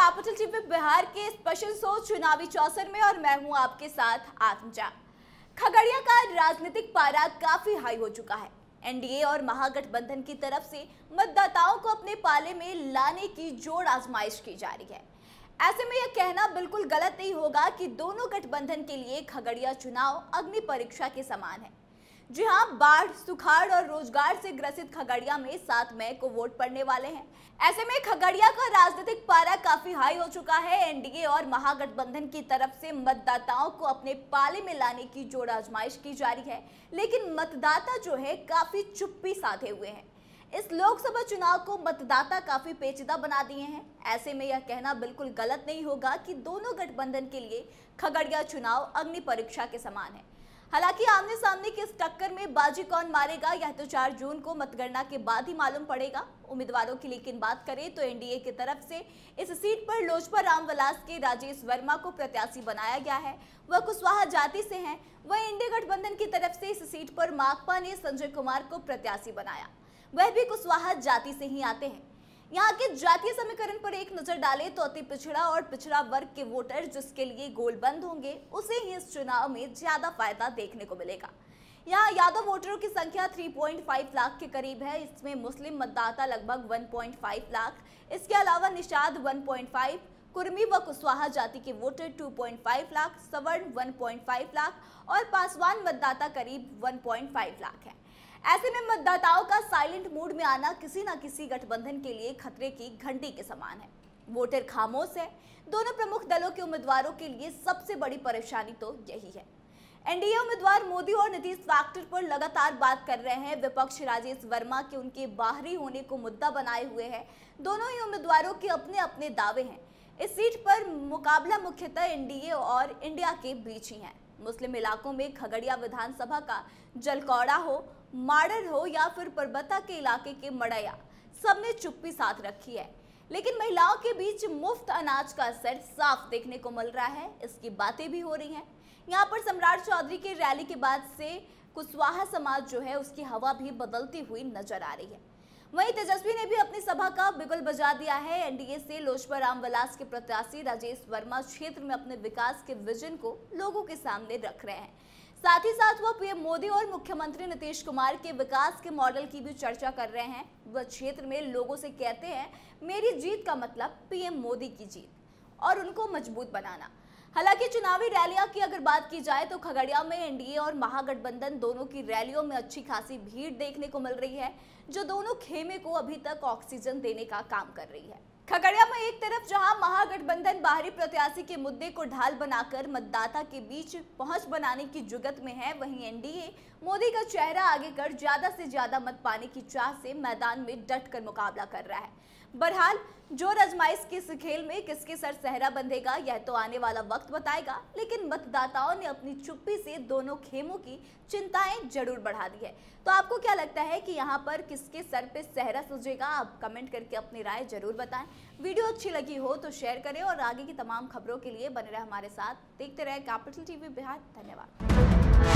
capital TV Bihar के special show चुनावी चौसर में और मैं हूं आपके साथ आत्मजा खगड़िया का राजनीतिक पारा काफी हाई हो चुका है एनडीए और महागठबंधन की तरफ से मतदाताओं को अपने पाले में लाने की जोड़ आजमाइश की जा रही है ऐसे में यह कहना बिल्कुल गलत नहीं होगा कि दोनों गठबंधन के लिए खगड़िया चुनाव अग्नि परीक्षा के समान है जी हाँ बाढ़ सुखाड़ और रोजगार से ग्रसित खगड़िया में सात मई को वोट पड़ने वाले हैं ऐसे में खगड़िया का राजनीतिक पारा काफी हाई हो चुका है एनडीए और महागठबंधन की तरफ से मतदाताओं को अपने पाले में लाने की जोड़ आजमाइश की जा रही है लेकिन मतदाता जो है काफी चुप्पी साधे हुए हैं इस लोकसभा चुनाव को मतदाता काफी पेचीदा बना दिए हैं ऐसे में यह कहना बिल्कुल गलत नहीं होगा कि दोनों गठबंधन के लिए खगड़िया चुनाव अग्नि परीक्षा के समान है हालांकि आमने सामने किस टक्कर में बाजी कौन मारेगा यह तो चार जून को मतगणना के बाद ही मालूम पड़ेगा उम्मीदवारों की लेकिन बात करें तो एनडीए की तरफ से इस सीट पर लोजपा रामविलास के राजेश वर्मा को प्रत्याशी बनाया गया है वह कुशवाहा जाति से हैं वह एनडीए गठबंधन की तरफ से इस सीट पर माकपा ने संजय कुमार को प्रत्याशी बनाया वह भी कुशवाहा जाति से ही आते हैं यहाँ के जातीय समीकरण पर एक नजर डाले तो अति पिछड़ा और पिछड़ा वर्ग के वोटर जिसके लिए गोलबंद होंगे उसे ही इस चुनाव में ज्यादा फायदा देखने को मिलेगा यहाँ यादव वोटरों की संख्या 3.5 लाख के करीब है इसमें मुस्लिम मतदाता लगभग 1.5 लाख इसके अलावा निषाद 1.5 कुर्मी व कुशवाहा जाति के वोटर 2.5 लाख सवर्ण 1.5 लाख और पासवान मतदाता करीब 1.5 लाख है ऐसे में मतदाताओं का साइलेंट मूड में आना किसी न किसी गठबंधन के लिए खतरे की घंटी के समान है वोटर खामोश है दोनों प्रमुख दलों के उम्मीदवारों के लिए सबसे बड़ी परेशानी तो यही है एनडीए उम्मीदवार मोदी और नीतीश फैक्टर पर लगातार बात कर रहे हैं विपक्ष राजेश वर्मा के उनके बाहरी होने को मुद्दा बनाए हुए हैं दोनों ही उम्मीदवारों के अपने अपने दावे हैं इस सीट पर मुकाबला मुख्यतः एनडीए और इंडिया के बीच ही है मुस्लिम इलाकों में खगड़िया विधानसभा का जलकौड़ा हो माडर हो या फिर परबत्ता के इलाके के मड़ैया सबने चुप्पी साथ रखी है लेकिन महिलाओं के बीच मुफ्त अनाज का असर साफ देखने को मिल रहा है इसकी बातें भी हो रही हैं यहाँ पर सम्राट चौधरी के रैली के बाद से कुशवाहा समाज जो है उसकी हवा भी बदलती हुई नजर आ रही है वहीं तेजस्वी ने भी अपनी सभा का बिगुल बजा दिया है एनडीए से लोजपा रामविलास के प्रत्याशी राजेश वर्मा क्षेत्र में अपने विकास के विजन को लोगों के सामने रख रहे हैं साथ ही साथ वो पीएम मोदी और मुख्यमंत्री नीतीश कुमार के विकास के मॉडल की भी चर्चा कर रहे हैं वह क्षेत्र में लोगों से कहते हैं मेरी जीत का मतलब पीएम मोदी की जीत और उनको मजबूत बनाना हालांकि चुनावी रैलियों की अगर बात की जाए तो खगड़िया में एनडीए और महागठबंधन दोनों की रैलियों में अच्छी खासी भीड़ देखने को मिल रही है जो दोनों खेमे को अभी तक ऑक्सीजन देने का काम कर रही है खगड़िया में एक तरफ जहां महागठबंधन बाहरी प्रत्याशी के मुद्दे को ढाल बनाकर मतदाता के बीच पहुंच बनाने की जुगत में है वहीं एनडीए मोदी का चेहरा आगे कर ज्यादा से ज्यादा मत पाने की चाह से मैदान में डट कर मुकाबला कर रहा है बहरहाल जो रजमाइश किस खेल में किसके सर सहरा बंधेगा यह तो आने वाला वक्त बताएगा लेकिन मतदाताओं ने अपनी चुप्पी से दोनों खेमों की चिंताएं जरूर बढ़ा दी है तो आपको क्या लगता है कि यहाँ पर किसके सर पे सहरा सूझेगा आप कमेंट करके अपनी राय जरूर बताएं वीडियो अच्छी लगी हो तो शेयर करें और आगे की तमाम खबरों के लिए बने रहे हमारे साथ देखते रहे कैपिटल टीवी बिहार धन्यवाद